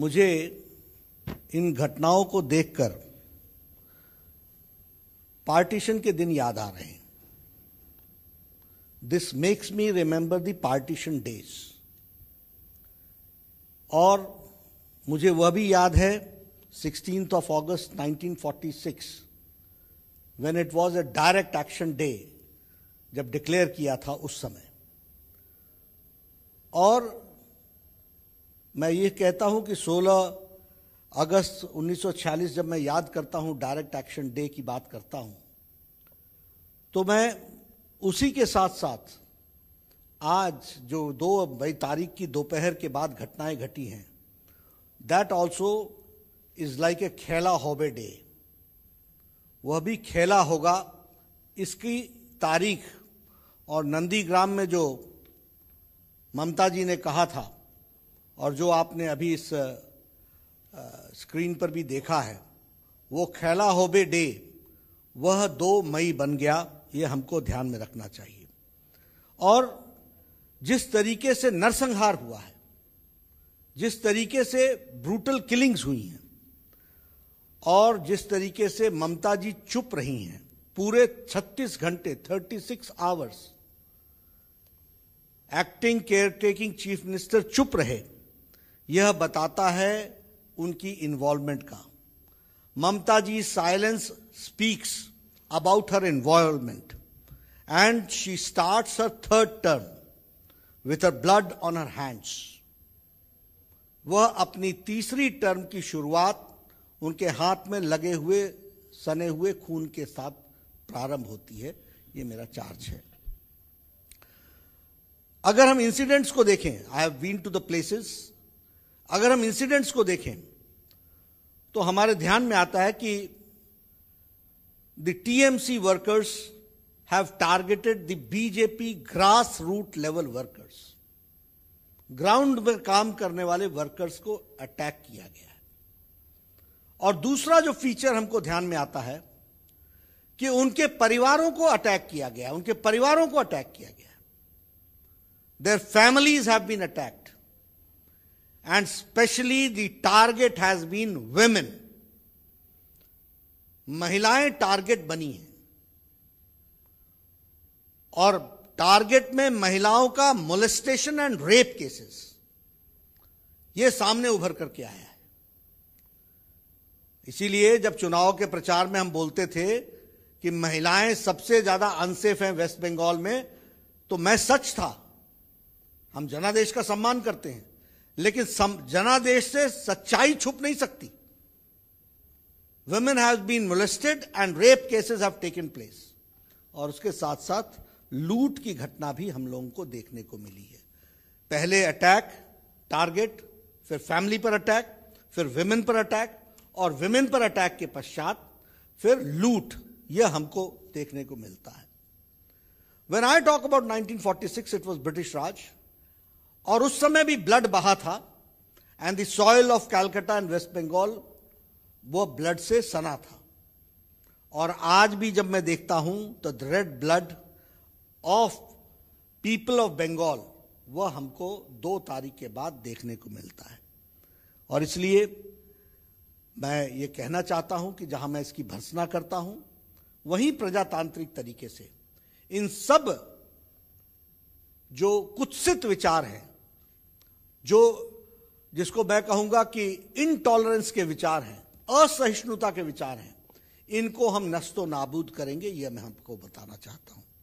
मुझे इन घटनाओं को देखकर पार्टीशन के दिन याद आ रहे हैं this makes me remember the partition days और मुझे वह भी याद है sixteen of August 1946 when it was a direct action day जब डिक्लेयर किया था उस समय और मैं ये कहता हूं कि 16 अगस्त 1946 जब मैं याद करता हूं डायरेक्ट एक्शन डे की बात करता हूं तो मैं उसी के साथ साथ आज जो दो मई तारीख की दोपहर के बाद घटनाएं घटी हैं that also is like a khela hobe day वह भी खेला होगा इसकी तारीख और नंदीग्राम में जो ममता जी ने कहा था और जो आपने अभी इस स्क्रीन पर भी देखा है वो खैला होबे डे वह दो मई बन गया ये हमको ध्यान में रखना चाहिए और जिस तरीके से नरसंहार हुआ है जिस तरीके से ब्रूटल किलिंग्स हुई हैं और जिस तरीके से ममता जी चुप रही हैं पूरे 36 घंटे 36 hours acting care taking chief minister चुप रहे यह बताता है उनकी इन्वॉल्वमेंट का Mamata ji silence speaks about her involvement and she start her third term with her blood on her hands वह अपनी तीसरी टर्म की शुरुआत उनके हाथ में लगे हुए सने हुए खून के साथ प्रारंभ होती है ये मेरा चार्ज है अगर हम इंसिडेंट्स को देखें I have been to the places अगर हम इंसिडेंट्स को देखें तो हमारे ध्यान में आता है कि the TMC workers have targeted the BJP grass root level workers ground में काम करने वाले वर्कर्स को अटैक किया गया है और दूसरा जो फीचर हमको ध्यान में आता है कि उनके परिवारों को अटैक किया गया उनके परिवारों को अटैक किया गया their families have been attacked and specially the target has been women महिलाएं टारगेट बनी हैं और टारगेट में महिलाओं का मोलिस्टेशन एंड रेप केसेस ये सामने उभर करके आया है इसीलिए जब चुनाव के प्रचार में हम बोलते थे कि महिलाएं सबसे ज्यादा अनसेफ हैं वेस्ट बंगाल में तो मैं सच था हम जनादेश का सम्मान करते हैं लेकिन सम, जनादेश से सच्चाई छुप नहीं सकती women have been molested and rape cases have taken place और उसके साथ साथ लूट की घटना भी हम लोगों को देखने को मिली है पहले अटैक टारगेट फिर फैमिली पर अटैक फिर विमेन पर अटैक और विमेन पर अटैक के पश्चात फिर लूट यह हमको देखने को मिलता है when I talk about 1946 it was British Raj और उस समय भी ब्लड बहा था and the soil of Calcutta and West Bengal वो ब्लड से सना था और आज भी जब मैं देखता हूं तो the red blood of people of Bengal वह हमको दो तारीख के बाद देखने को मिलता है और इसलिए मैं ये कहना चाहता हूं कि जहां मैं इसकी भर्सना करता हूं वहीं प्रजातांत्रिक तरीके से इन सब जो कुत्सित विचार हैं जो जिसको मैं कहूंगा कि इनटॉलरेंस के विचार हैं असहिष्णुता के विचार हैं इनको हम नस्तो नाबूद करेंगे यह मैं आपको बताना चाहता हूं